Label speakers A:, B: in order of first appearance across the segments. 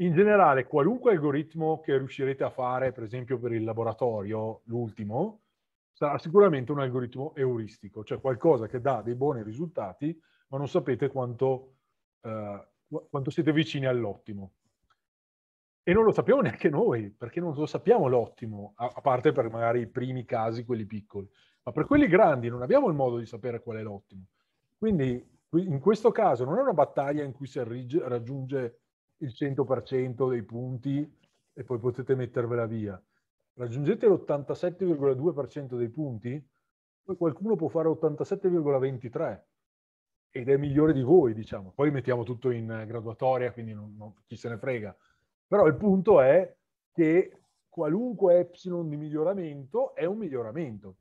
A: in generale qualunque algoritmo che riuscirete a fare, per esempio per il laboratorio, l'ultimo, sarà sicuramente un algoritmo euristico, cioè qualcosa che dà dei buoni risultati, ma non sapete quanto, eh, quanto siete vicini all'ottimo. E non lo sappiamo neanche noi, perché non lo sappiamo l'ottimo, a, a parte per magari i primi casi, quelli piccoli, ma per quelli grandi non abbiamo il modo di sapere qual è l'ottimo. Quindi in questo caso non è una battaglia in cui si raggiunge il 100% dei punti e poi potete mettervela via. Raggiungete l'87,2% dei punti, poi qualcuno può fare 87,23 ed è migliore di voi, diciamo. Poi mettiamo tutto in graduatoria, quindi non, non, chi se ne frega. Però il punto è che qualunque epsilon di miglioramento è un miglioramento.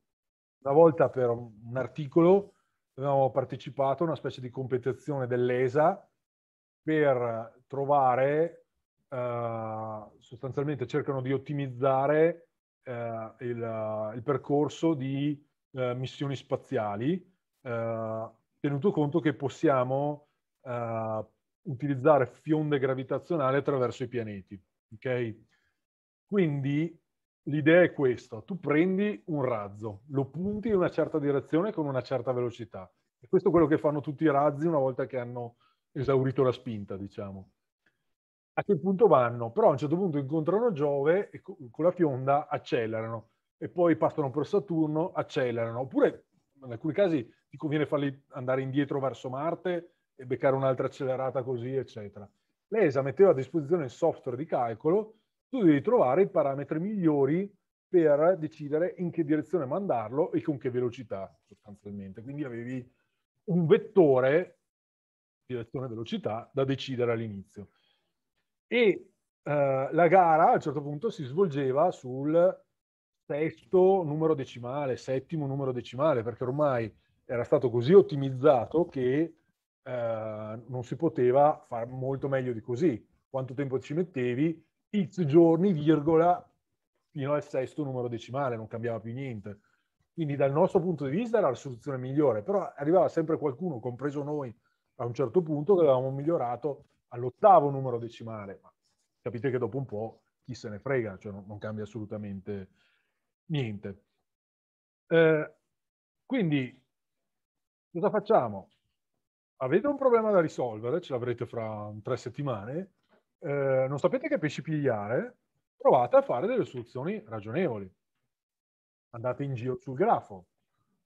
A: Una volta per un articolo avevamo partecipato a una specie di competizione dell'ESA per trovare, eh, sostanzialmente cercano di ottimizzare eh, il, il, percorso di eh, missioni spaziali, eh, tenuto conto che possiamo eh, utilizzare fionde gravitazionali attraverso i pianeti. ok Quindi l'idea è questa, tu prendi un razzo, lo punti in una certa direzione con una certa velocità. E questo è quello che fanno tutti i razzi una volta che hanno esaurito la spinta, diciamo a che punto vanno, però a un certo punto incontrano Giove e con la fionda accelerano e poi passano per Saturno, accelerano, oppure in alcuni casi ti conviene farli andare indietro verso Marte e beccare un'altra accelerata così, eccetera. L'ESA metteva a disposizione il software di calcolo, tu devi trovare i parametri migliori per decidere in che direzione mandarlo e con che velocità, sostanzialmente. Quindi avevi un vettore, direzione velocità, da decidere all'inizio e eh, la gara a un certo punto si svolgeva sul sesto numero decimale, settimo numero decimale, perché ormai era stato così ottimizzato che eh, non si poteva fare molto meglio di così. Quanto tempo ci mettevi? X giorni, virgola, fino al sesto numero decimale, non cambiava più niente. Quindi dal nostro punto di vista era la soluzione migliore, però arrivava sempre qualcuno, compreso noi, a un certo punto che avevamo migliorato all'ottavo numero decimale, ma capite che dopo un po' chi se ne frega, cioè non, non cambia assolutamente niente. Eh, quindi cosa facciamo? Avete un problema da risolvere, ce l'avrete fra tre settimane, eh, non sapete che pesci pigliare, provate a fare delle soluzioni ragionevoli. Andate in giro sul grafo,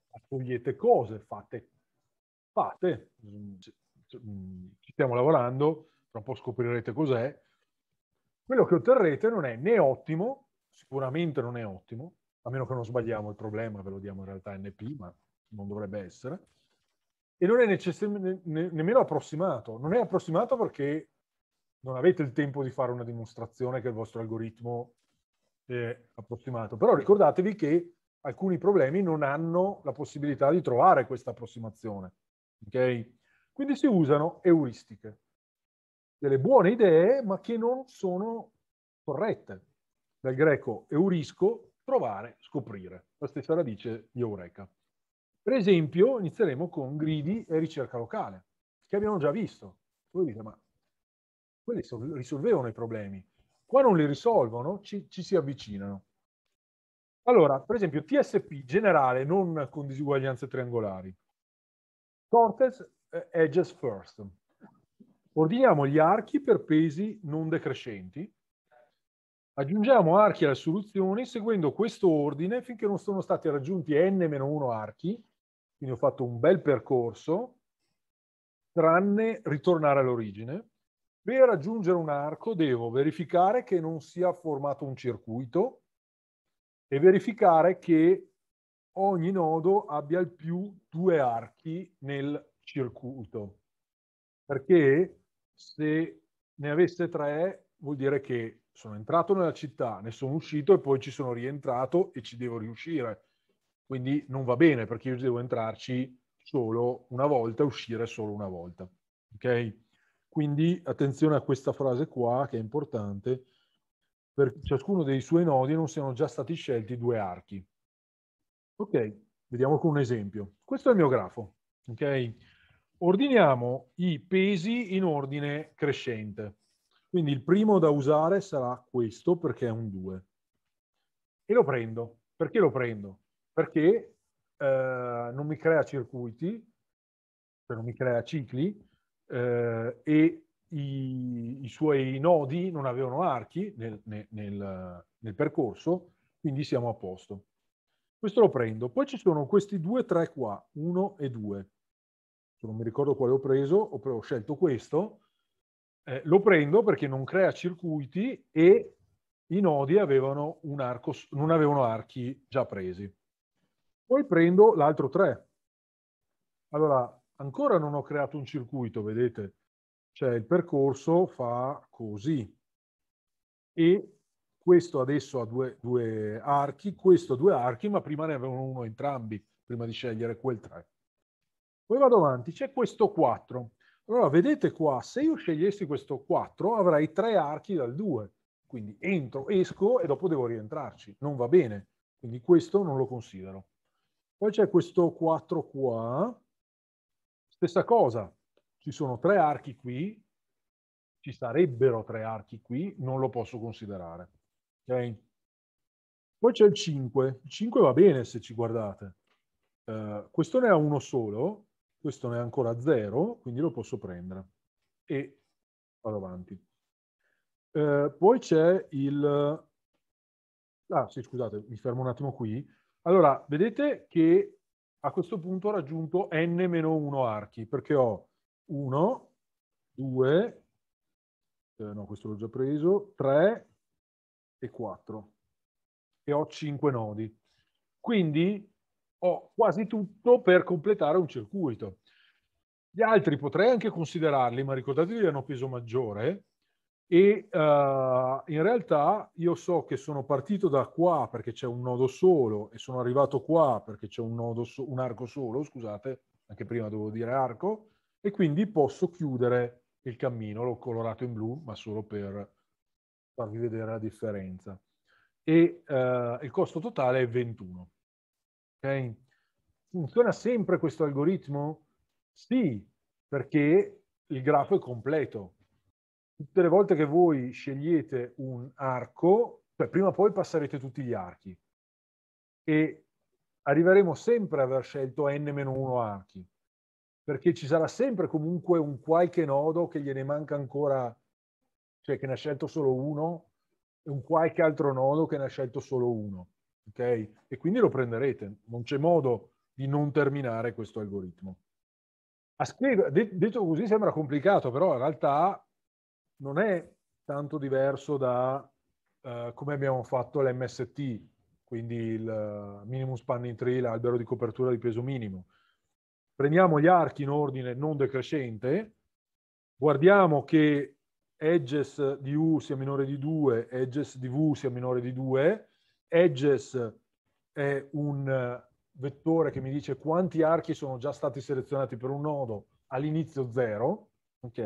A: accogliete cose, fate, fate, mm, mm, ci stiamo lavorando, tra un po' scoprirete cos'è, quello che otterrete non è né ottimo, sicuramente non è ottimo, a meno che non sbagliamo il problema, ve lo diamo in realtà NP, ma non dovrebbe essere, e non è necess- ne- nemmeno approssimato. Non è approssimato perché non avete il tempo di fare una dimostrazione che il vostro algoritmo è approssimato. Però ricordatevi che alcuni problemi non hanno la possibilità di trovare questa approssimazione. Okay? Quindi si usano euristiche delle buone idee, ma che non sono corrette. Dal greco eurisco, trovare, scoprire. La stessa radice di eureka. Per esempio, inizieremo con gridi e ricerca locale, che abbiamo già visto. Voi dite, ma quelli risolvevano i problemi. Qua non li risolvono, ci, ci si avvicinano. Allora, per esempio, TSP generale, non con disuguaglianze triangolari. Cortes, eh, edges first. Ordiniamo gli archi per pesi non decrescenti. Aggiungiamo archi alle soluzioni seguendo questo ordine finché non sono stati raggiunti n-1 archi, quindi ho fatto un bel percorso, tranne ritornare all'origine. Per raggiungere un arco devo verificare che non sia formato un circuito e verificare che ogni nodo abbia al più due archi nel circuito. Perché se ne avesse tre vuol dire che sono entrato nella città, ne sono uscito e poi ci sono rientrato e ci devo riuscire. Quindi non va bene perché io devo entrarci solo una volta e uscire solo una volta. Ok? Quindi attenzione a questa frase qua che è importante. Per ciascuno dei suoi nodi non siano già stati scelti due archi. Ok, vediamo con un esempio. Questo è il mio grafo. Ok? ordiniamo i pesi in ordine crescente. Quindi il primo da usare sarà questo perché è un 2. E lo prendo. Perché lo prendo? Perché eh, non mi crea circuiti, cioè non mi crea cicli eh, e i, i, suoi nodi non avevano archi nel, nel, nel, nel percorso, quindi siamo a posto. Questo lo prendo. Poi ci sono questi due, tre qua, 1 e 2 non mi ricordo quale ho preso, ho, scelto questo, eh, lo prendo perché non crea circuiti e i nodi avevano un arco, non avevano archi già presi. Poi prendo l'altro 3. Allora, ancora non ho creato un circuito, vedete? Cioè il percorso fa così. E questo adesso ha due, due archi, questo ha due archi, ma prima ne avevano uno entrambi, prima di scegliere quel 3. Poi vado avanti, c'è questo 4. Allora, vedete qua, se io scegliessi questo 4, avrei tre archi dal 2. Quindi entro, esco e dopo devo rientrarci. Non va bene. Quindi questo non lo considero. Poi c'è questo 4 qua. Stessa cosa. Ci sono tre archi qui. Ci sarebbero tre archi qui. Non lo posso considerare. Ok? Poi c'è il 5. Il 5 va bene se ci guardate. Uh, questo ne ha uno solo questo non è ancora zero, quindi lo posso prendere e vado avanti. Eh, poi c'è il... Ah sì, scusate, mi fermo un attimo qui. Allora, vedete che a questo punto ho raggiunto n-1 archi, perché ho 1, 2, eh, no, questo l'ho già preso, 3 e 4. E ho 5 nodi. Quindi ho quasi tutto per completare un circuito. Gli altri potrei anche considerarli, ma ricordatevi che hanno peso maggiore e uh, in realtà io so che sono partito da qua perché c'è un nodo solo e sono arrivato qua perché c'è un, so- un arco solo, scusate, anche prima dovevo dire arco, e quindi posso chiudere il cammino, l'ho colorato in blu, ma solo per farvi vedere la differenza. E uh, il costo totale è 21. Okay? Funziona sempre questo algoritmo? Sì, perché il grafo è completo. Tutte le volte che voi scegliete un arco, cioè prima o poi passerete tutti gli archi e arriveremo sempre a aver scelto n-1 archi, perché ci sarà sempre comunque un qualche nodo che gliene manca ancora, cioè che ne ha scelto solo uno, e un qualche altro nodo che ne ha scelto solo uno ok? E quindi lo prenderete, non c'è modo di non terminare questo algoritmo. Spiega, detto così sembra complicato, però in realtà non è tanto diverso da eh, come abbiamo fatto l'MST, quindi il eh, minimum spanning tree, l'albero di copertura di peso minimo. Prendiamo gli archi in ordine non decrescente, guardiamo che edges di U sia minore di 2, edges di V sia minore di 2, Edges è un eh, vettore che mi dice quanti archi sono già stati selezionati per un nodo, all'inizio 0, ok?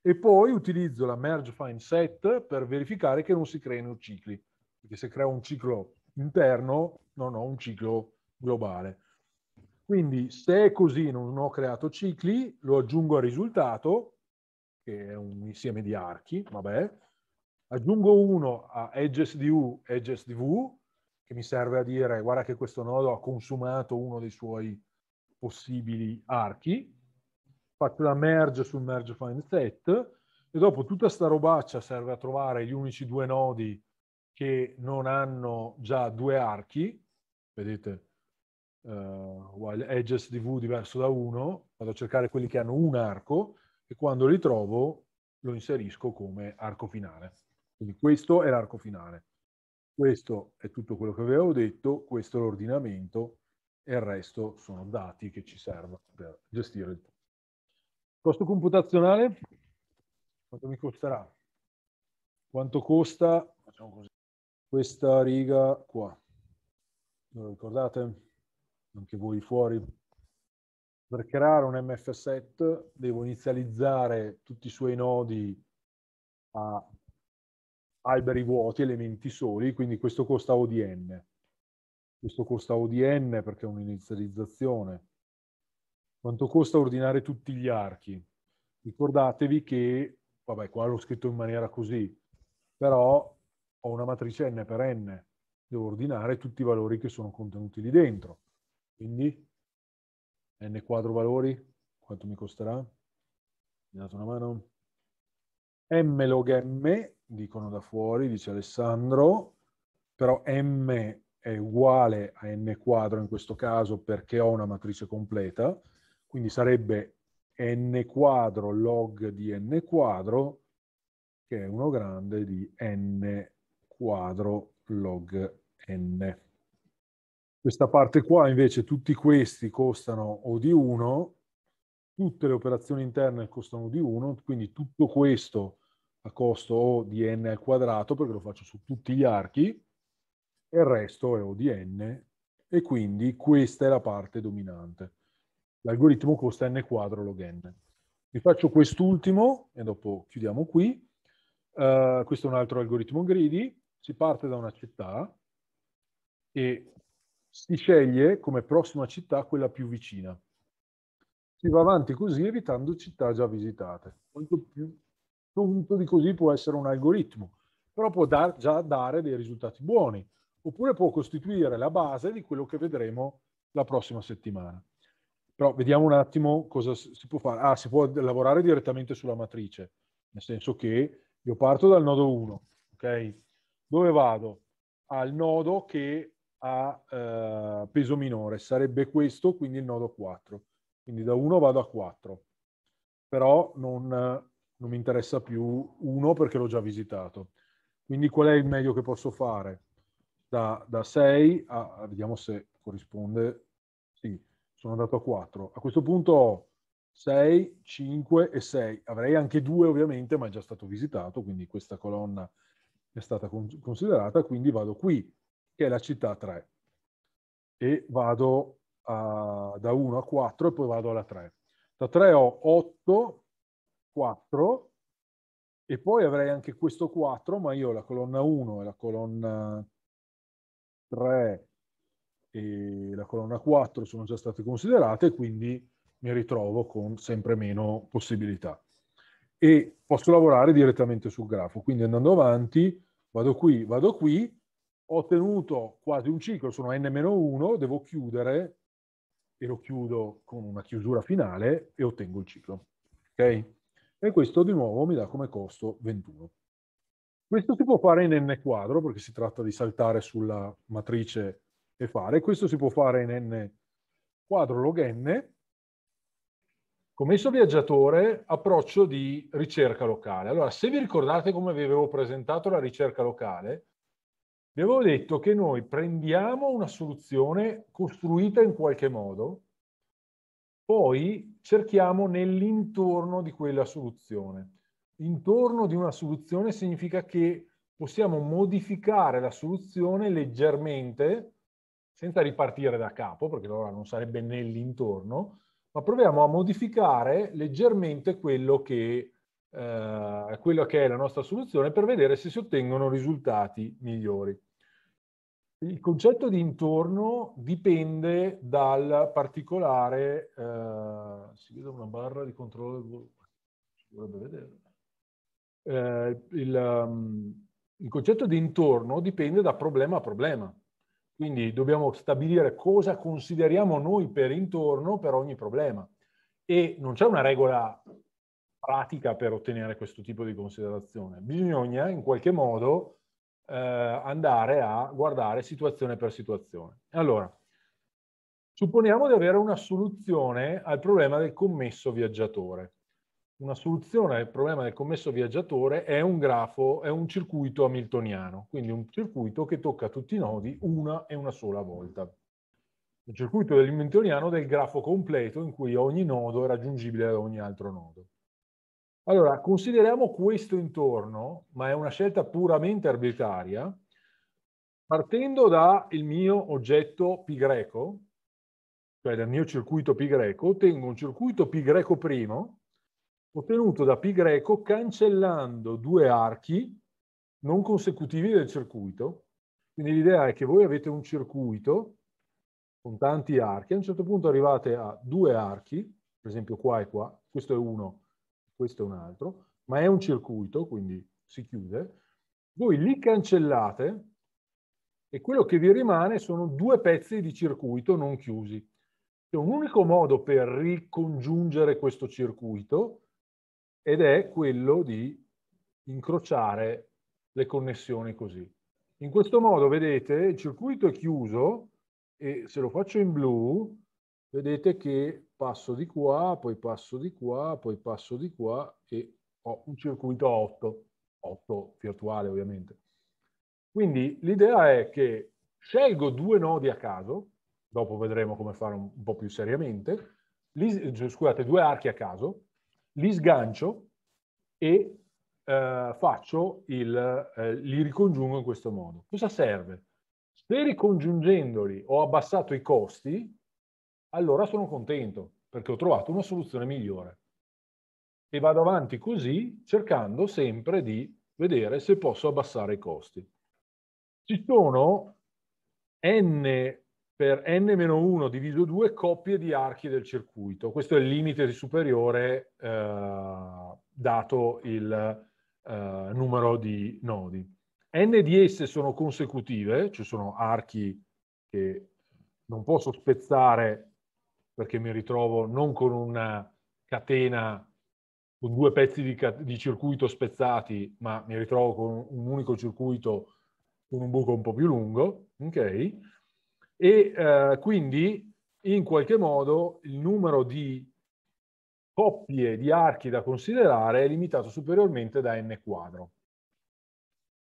A: E poi utilizzo la merge find set per verificare che non si creino cicli, perché se creo un ciclo interno non ho un ciclo globale. Quindi se è così non ho creato cicli, lo aggiungo al risultato, che è un insieme di archi, vabbè, Aggiungo uno a edges di U, edges di V, che mi serve a dire guarda che questo nodo ha consumato uno dei suoi possibili archi, faccio la merge sul merge find set e dopo tutta sta robaccia serve a trovare gli unici due nodi che non hanno già due archi, vedete uh, edges di V diverso da 1, vado a cercare quelli che hanno un arco e quando li trovo lo inserisco come arco finale. Quindi questo è l'arco finale. Questo è tutto quello che avevo detto, questo è l'ordinamento e il resto sono dati che ci servono per gestire il tutto. Costo computazionale? Quanto mi costerà? Quanto costa? Questa riga qua. lo ricordate? Anche voi fuori. Per creare un MF set devo inizializzare tutti i suoi nodi a alberi vuoti, elementi soli, quindi questo costa O di N. Questo costa O di N perché è un'inizializzazione. Quanto costa ordinare tutti gli archi? Ricordatevi che, vabbè, qua l'ho scritto in maniera così, però ho una matrice n per n, devo ordinare tutti i valori che sono contenuti lì dentro. Quindi n quadro valori, quanto mi costerà? Mi date una mano? M log M, dicono da fuori, dice Alessandro, però M è uguale a n quadro in questo caso perché ho una matrice completa, quindi sarebbe n quadro log di n quadro, che è uno grande di n quadro log n. Questa parte qua invece tutti questi costano o di 1, tutte le operazioni interne costano O di 1, quindi tutto questo a costo O di n al quadrato, perché lo faccio su tutti gli archi, e il resto è O di n, e quindi questa è la parte dominante. L'algoritmo costa n quadro log n. Vi faccio quest'ultimo, e dopo chiudiamo qui. Uh, questo è un altro algoritmo gridi. Si parte da una città e si sceglie come prossima città quella più vicina. Si va avanti così evitando città già visitate. Quanto più Punto di così può essere un algoritmo, però può dar, già dare dei risultati buoni, oppure può costituire la base di quello che vedremo la prossima settimana. Però vediamo un attimo cosa si può fare. Ah, si può lavorare direttamente sulla matrice, nel senso che io parto dal nodo 1, ok? Dove vado? Al nodo che ha eh, peso minore, sarebbe questo, quindi il nodo 4. Quindi da 1 vado a 4. Però non, non mi interessa più uno perché l'ho già visitato. Quindi qual è il meglio che posso fare? Da, da 6 a, vediamo se corrisponde, sì, sono andato a 4. A questo punto ho 6, 5 e 6. Avrei anche 2 ovviamente, ma è già stato visitato, quindi questa colonna è stata considerata, quindi vado qui, che è la città 3. E vado a, da 1 a 4 e poi vado alla 3. Da 3 ho 8, 4 e poi avrei anche questo 4, ma io la colonna 1 e la colonna 3 e la colonna 4 sono già state considerate, quindi mi ritrovo con sempre meno possibilità. E posso lavorare direttamente sul grafo, quindi andando avanti, vado qui, vado qui, ho ottenuto quasi un ciclo, sono n-1, devo chiudere e lo chiudo con una chiusura finale e ottengo il ciclo. Ok? e questo di nuovo mi dà come costo 21. Questo si può fare in n quadro perché si tratta di saltare sulla matrice e fare. Questo si può fare in n quadro log n. Commesso viaggiatore, approccio di ricerca locale. Allora, se vi ricordate come vi avevo presentato la ricerca locale, vi avevo detto che noi prendiamo una soluzione costruita in qualche modo poi cerchiamo nell'intorno di quella soluzione. Intorno di una soluzione significa che possiamo modificare la soluzione leggermente, senza ripartire da capo, perché allora non sarebbe nell'intorno, ma proviamo a modificare leggermente quello che, eh, quella che è la nostra soluzione per vedere se si ottengono risultati migliori. Il concetto di intorno dipende dal particolare, eh, si vede una barra di controllo del volume, si dovrebbe vedere. Eh, il, um, il concetto di intorno dipende da problema a problema. Quindi dobbiamo stabilire cosa consideriamo noi per intorno per ogni problema. E non c'è una regola pratica per ottenere questo tipo di considerazione. Bisogna in qualche modo eh, andare a guardare situazione per situazione. Allora, supponiamo di avere una soluzione al problema del commesso viaggiatore. Una soluzione al problema del commesso viaggiatore è un grafo, è un circuito hamiltoniano, quindi un circuito che tocca tutti i nodi una e una sola volta. Il circuito dell'hamiltoniano del grafo completo in cui ogni nodo è raggiungibile da ogni altro nodo. Allora, consideriamo questo intorno, ma è una scelta puramente arbitraria, partendo dal mio oggetto π greco, cioè dal mio circuito π greco, ottengo un circuito π greco primo, ottenuto da π greco cancellando due archi non consecutivi del circuito. Quindi l'idea è che voi avete un circuito con tanti archi, a un certo punto arrivate a due archi, per esempio qua e qua, questo è uno, questo è un altro, ma è un circuito, quindi si chiude, voi li cancellate e quello che vi rimane sono due pezzi di circuito non chiusi. C'è un unico modo per ricongiungere questo circuito ed è quello di incrociare le connessioni così. In questo modo, vedete, il circuito è chiuso e se lo faccio in blu, vedete che passo di qua, poi passo di qua, poi passo di qua e ho un circuito a 8, 8 virtuale ovviamente. Quindi l'idea è che scelgo due nodi a caso, dopo vedremo come fare un, po' più seriamente, li, eh, scusate, due archi a caso, li sgancio e eh, faccio il, eh, li ricongiungo in questo modo. Cosa serve? Se ricongiungendoli ho abbassato i costi, allora sono contento perché ho trovato una soluzione migliore. E vado avanti così cercando sempre di vedere se posso abbassare i costi. Ci sono n per n-1 diviso 2 coppie di archi del circuito. Questo è il limite superiore eh, dato il eh, numero di nodi. n di esse sono consecutive, ci cioè sono archi che non posso spezzare perché mi ritrovo non con una catena, con due pezzi di, di circuito spezzati, ma mi ritrovo con un unico circuito con un buco un po' più lungo, ok? E eh, quindi in qualche modo il numero di coppie di archi da considerare è limitato superiormente da n quadro.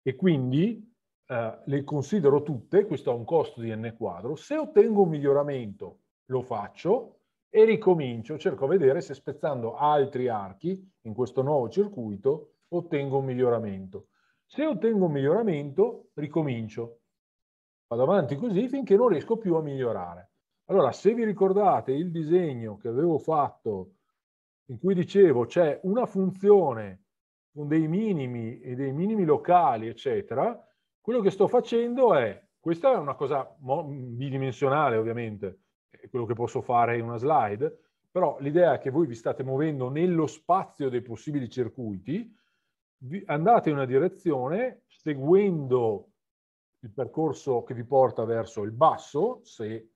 A: E quindi eh, le considero tutte, questo ha un costo di n quadro, se ottengo un miglioramento lo faccio e ricomincio, cerco a vedere se spezzando altri archi in questo nuovo circuito ottengo un miglioramento. Se ottengo un miglioramento, ricomincio. Vado avanti così finché non riesco più a migliorare. Allora, se vi ricordate il disegno che avevo fatto in cui dicevo c'è una funzione con dei minimi e dei minimi locali, eccetera, quello che sto facendo è, questa è una cosa bidimensionale ovviamente, quello che posso fare in una slide, però l'idea è che voi vi state muovendo nello spazio dei possibili circuiti, andate in una direzione seguendo il percorso che vi porta verso il basso, se eh,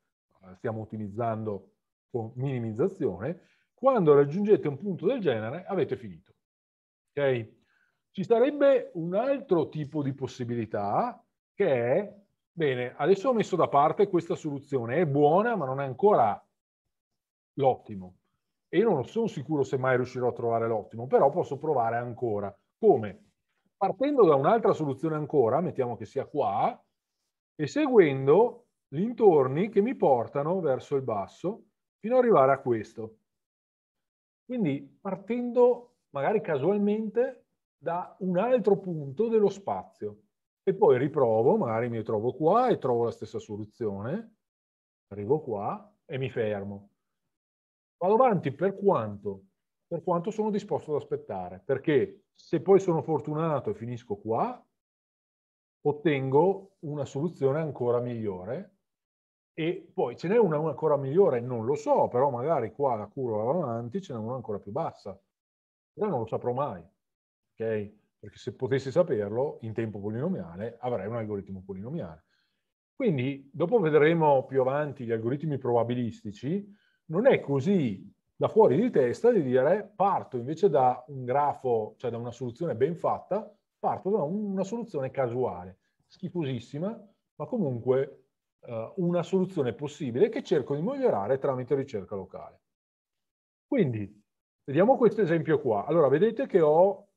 A: stiamo utilizzando con minimizzazione, quando raggiungete un punto del genere avete finito. Okay? Ci sarebbe un altro tipo di possibilità che è Bene, adesso ho messo da parte questa soluzione, è buona ma non è ancora l'ottimo. E io non sono sicuro se mai riuscirò a trovare l'ottimo, però posso provare ancora. Come? Partendo da un'altra soluzione ancora, mettiamo che sia qua, e seguendo gli intorni che mi portano verso il basso fino ad arrivare a questo. Quindi partendo magari casualmente da un altro punto dello spazio e poi riprovo, magari mi trovo qua e trovo la stessa soluzione, arrivo qua e mi fermo. Vado avanti per quanto? Per quanto sono disposto ad aspettare, perché se poi sono fortunato e finisco qua, ottengo una soluzione ancora migliore e poi ce n'è una, ancora migliore, non lo so, però magari qua la curva va avanti, ce n'è una ancora più bassa. Però non lo saprò mai. Okay? perché se potessi saperlo in tempo polinomiale avrei un algoritmo polinomiale. Quindi dopo vedremo più avanti gli algoritmi probabilistici, non è così da fuori di testa di dire parto invece da un grafo, cioè da una soluzione ben fatta, parto da una soluzione casuale, schifosissima, ma comunque eh, una soluzione possibile che cerco di migliorare tramite ricerca locale. Quindi, vediamo questo esempio qua. Allora, vedete che ho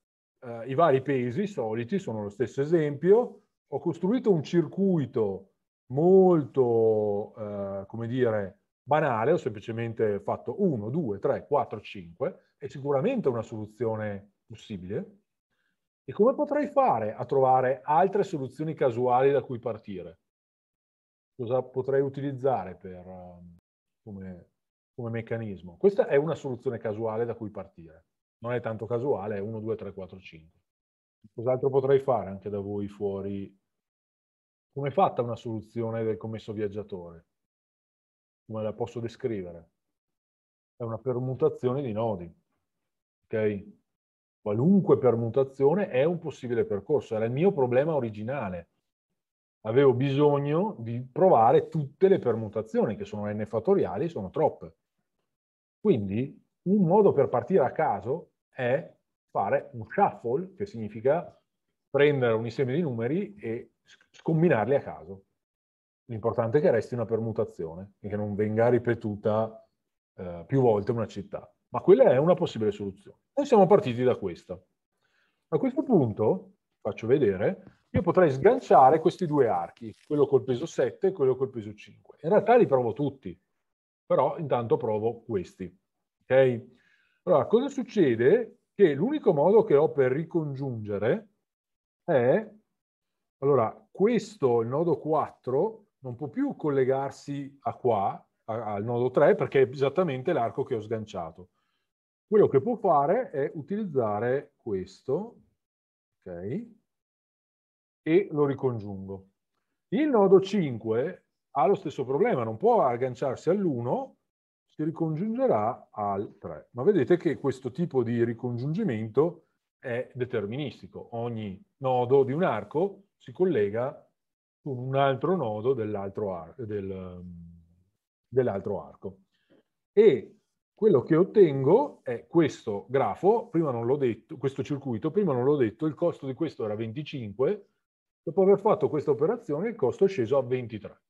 A: eh, i vari pesi soliti sono lo stesso esempio, ho costruito un circuito molto, eh, come dire, banale, ho semplicemente fatto 1, 2, 3, 4, 5, è sicuramente una soluzione possibile. E come potrei fare a trovare altre soluzioni casuali da cui partire? Cosa potrei utilizzare per, ehm, come, come meccanismo? Questa è una soluzione casuale da cui partire non è tanto casuale, è 1, 2, 3, 4, 5. Cos'altro potrei fare anche da voi fuori? Come è fatta una soluzione del commesso viaggiatore? Come la posso descrivere? È una permutazione di nodi, ok? Qualunque permutazione è un possibile percorso, era il mio problema originale. Avevo bisogno di provare tutte le permutazioni, che sono n fattoriali, sono troppe. Quindi un modo per partire a caso è fare un shuffle, che significa prendere un insieme di numeri e scombinarli a caso. L'importante è che resti una permutazione e che non venga ripetuta eh, più volte una città. Ma quella è una possibile soluzione. Noi siamo partiti da questa. A questo punto, faccio vedere, io potrei sganciare questi due archi, quello col peso 7 e quello col peso 5. In realtà li provo tutti, però intanto provo questi. Ok? Allora, cosa succede? Che l'unico modo che ho per ricongiungere è, allora, questo, il nodo 4, non può più collegarsi a qua, al nodo 3, perché è esattamente l'arco che ho sganciato. Quello che può fare è utilizzare questo, ok? E lo ricongiungo. Il nodo 5 ha lo stesso problema, non può agganciarsi all'1 si ricongiungerà al 3. Ma vedete che questo tipo di ricongiungimento è deterministico. Ogni nodo di un arco si collega con un altro nodo dell'altro ar del, dell arco. E quello che ottengo è questo grafo, prima non l'ho detto, questo circuito, prima non l'ho detto, il costo di questo era 25, dopo aver fatto questa operazione il costo è sceso a 23.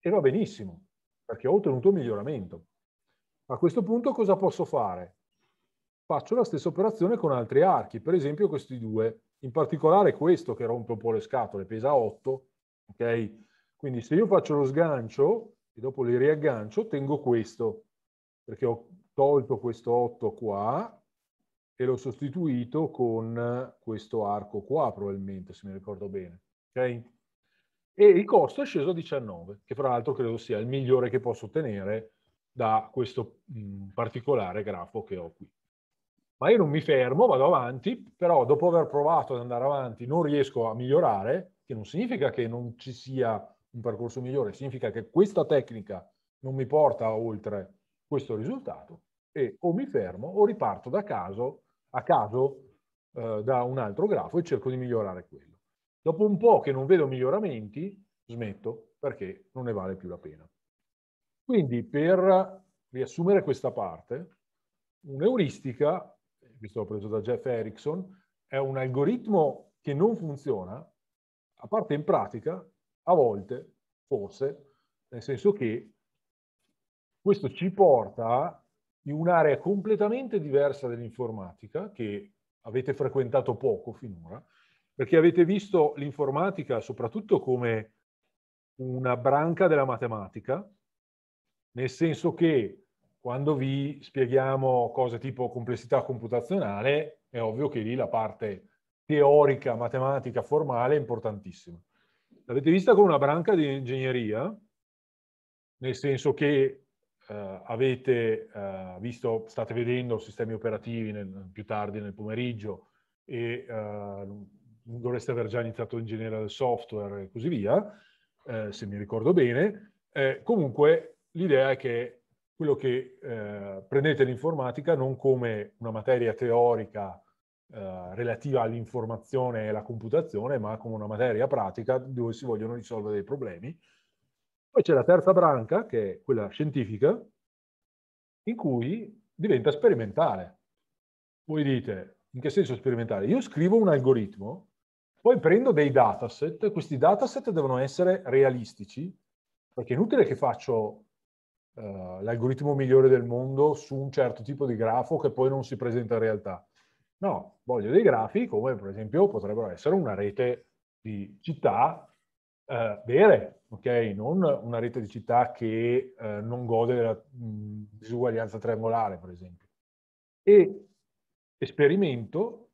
A: E va benissimo, perché ho ottenuto un miglioramento. A questo punto cosa posso fare? Faccio la stessa operazione con altri archi, per esempio questi due, in particolare questo che rompe un po' le scatole, pesa 8, ok? Quindi se io faccio lo sgancio e dopo li riaggancio, tengo questo, perché ho tolto questo 8 qua e l'ho sostituito con questo arco qua probabilmente, se mi ricordo bene, ok? e il costo è sceso a 19, che fra l'altro credo sia il migliore che posso ottenere da questo mh, particolare grafo che ho qui. Ma io non mi fermo, vado avanti, però dopo aver provato ad andare avanti non riesco a migliorare, che non significa che non ci sia un percorso migliore, significa che questa tecnica non mi porta oltre questo risultato e o mi fermo o riparto da caso a caso eh, da un altro grafo e cerco di migliorare quello. Dopo un po' che non vedo miglioramenti, smetto perché non ne vale più la pena. Quindi per riassumere questa parte, un'euristica, questo eh, l'ho preso da Jeff Erickson, è un algoritmo che non funziona, a parte in pratica, a volte, forse, nel senso che questo ci porta in un'area completamente diversa dell'informatica, che avete frequentato poco finora, perché avete visto l'informatica soprattutto come una branca della matematica, nel senso che quando vi spieghiamo cose tipo complessità computazionale, è ovvio che lì la parte teorica, matematica, formale è importantissima. L'avete vista come una branca di ingegneria, nel senso che eh, avete eh, visto, state vedendo sistemi operativi nel, più tardi nel pomeriggio e eh, dovreste aver già iniziato a ingegnere del software e così via, eh, se mi ricordo bene. Eh, comunque l'idea è che quello che eh, prendete l'informatica non come una materia teorica eh, relativa all'informazione e alla computazione, ma come una materia pratica dove si vogliono risolvere dei problemi. Poi c'è la terza branca, che è quella scientifica, in cui diventa sperimentale. Voi dite, in che senso sperimentale? Io scrivo un algoritmo poi prendo dei dataset, questi dataset devono essere realistici, perché è inutile che faccio uh, l'algoritmo migliore del mondo su un certo tipo di grafo che poi non si presenta in realtà. No, voglio dei grafi come per esempio potrebbero essere una rete di città uh, vere, ok? Non una rete di città che uh, non gode della mh, mm, disuguaglianza triangolare, per esempio. E esperimento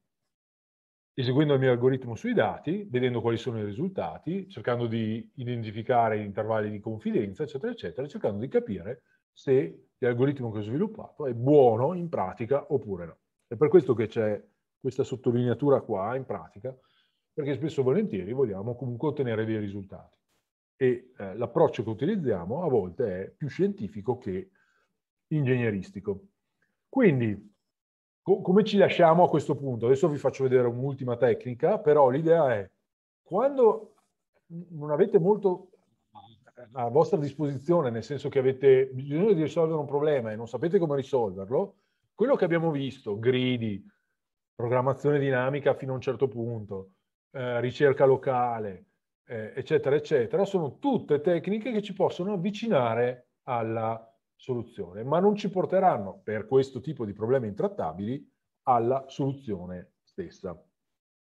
A: eseguendo il mio algoritmo sui dati, vedendo quali sono i risultati, cercando di identificare intervalli di confidenza, eccetera, eccetera, cercando di capire se l'algoritmo che ho sviluppato è buono in pratica oppure no. È per questo che c'è questa sottolineatura qua in pratica, perché spesso e volentieri vogliamo comunque ottenere dei risultati. E eh, l'approccio che utilizziamo a volte è più scientifico che ingegneristico. Quindi come ci lasciamo a questo punto? Adesso vi faccio vedere un'ultima tecnica, però l'idea è quando non avete molto a vostra disposizione, nel senso che avete bisogno di risolvere un problema e non sapete come risolverlo, quello che abbiamo visto, gridi, programmazione dinamica fino a un certo punto, eh, ricerca locale, eh, eccetera, eccetera, sono tutte tecniche che ci possono avvicinare alla soluzione, ma non ci porteranno per questo tipo di problemi intrattabili alla soluzione stessa.